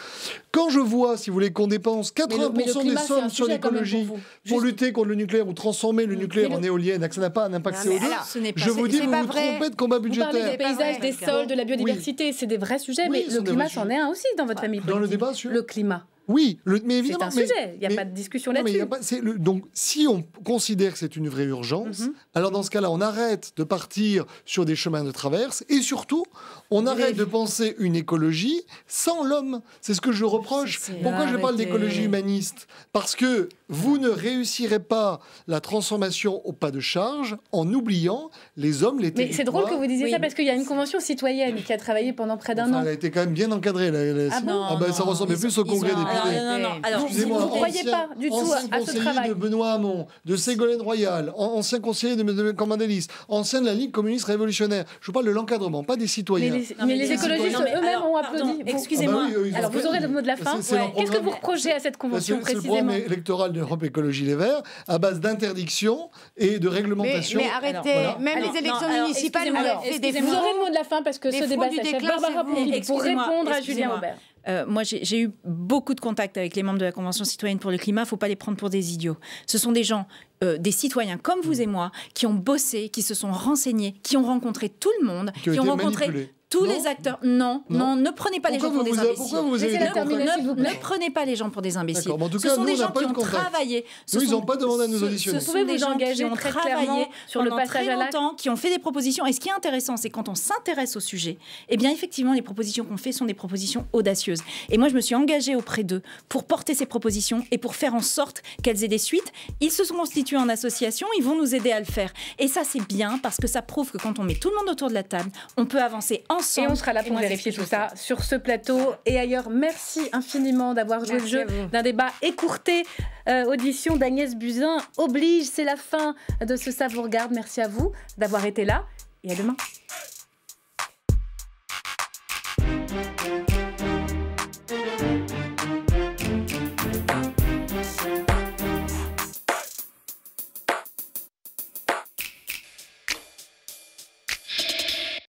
Quand je vois, si vous voulez, qu'on dépense 80% des sommes sur l'écologie pour, lutter contre le nucléaire ou transformer le nucléaire en éolienne, hein, que ça n'a pas un impact CO2, je vous dis, vous vous trompez de combat budgétaire. Vous parlez des paysages, des sols, de la biodiversité, c'est des vrais sujets, mais le climat, c'en est un aussi dans votre famille. Politique. Dans le débat, sur Le climat. Oui, mais évidemment. C'est un sujet, il n'y a pas de discussion là-dessus. Donc, si on considère que c'est une vraie urgence, mhm. alors dans ce cas-là, on arrête de partir sur des chemins de traverse et surtout, on arrête de penser une écologie sans l'homme. C'est ce que je reproche. Pourquoi je parle d'écologie humaniste Parce que vous ne réussirez pas la transformation au pas de charge en oubliant les hommes, les Mais c'est drôle que vous disiez ça parce qu'il y a une convention citoyenne qui a travaillé pendant près d'un an. Elle a été quand même bien encadrée. La, Ah, ah ben, ça ressemblait plus au Congrès des députés. Non, non, vous ne croyez pas du tout à ce travail. de Benoît Hamon, de Ségolène Royal, ancien conseiller de Madeleine ancien de la Ligue communiste révolutionnaire. Je vous parle de l'encadrement, pas des citoyens mais, les écologistes eux-mêmes ont applaudi. Excusez-moi. Alors vous aurez le mot de la fin. Qu'est-ce que vous reprochez à cette convention précisément C'est le programme électoral d'Europe Écologie Les Verts à base d'interdiction et de réglementation. Mais, arrêtez, même les élections municipales, vous aurez le mot de la fin parce que ce débat s'achève. Barbara pour répondre à Julien Robert. Euh, moi, j'ai eu beaucoup de contacts avec les membres de la Convention citoyenne pour le climat. Il ne faut pas les prendre pour des idiots. Ce sont des gens, euh, des citoyens comme vous mm. et moi, qui ont bossé, qui se sont renseignés, qui ont rencontré tout le monde, qui, ont rencontré tous les acteurs. Non, non, ne prenez pas les gens pour des imbéciles. pourquoi vous avez ne, ne, prenez pas les gens pour des imbéciles. En tout cas, ce sont des gens qui ont travaillé. ils n'ont pas demandé à nous auditionner. Ce sont des gens qui ont travaillé sur le passage à longtemps, qui ont fait des propositions. Et ce qui est intéressant, c'est quand on s'intéresse au sujet, et eh bien, effectivement, les propositions qu'on fait sont des propositions audacieuses. Et moi, je me suis engagée auprès d'eux pour porter ces propositions et pour faire en sorte qu'elles aient des suites. Ils se sont constitués en association, ils vont nous aider à le faire. Et ça, c'est bien parce que ça prouve que quand on met tout le monde autour de la table, on peut avancer ensemble et on sera là pour vérifier tout ça sur ce plateau et ailleurs. Merci infiniment d'avoir joué le jeu d'un débat écourté. Euh, audition d'Agnès Buzyn oblige. C'est la fin de ce Ça Merci à vous d'avoir été là et à demain.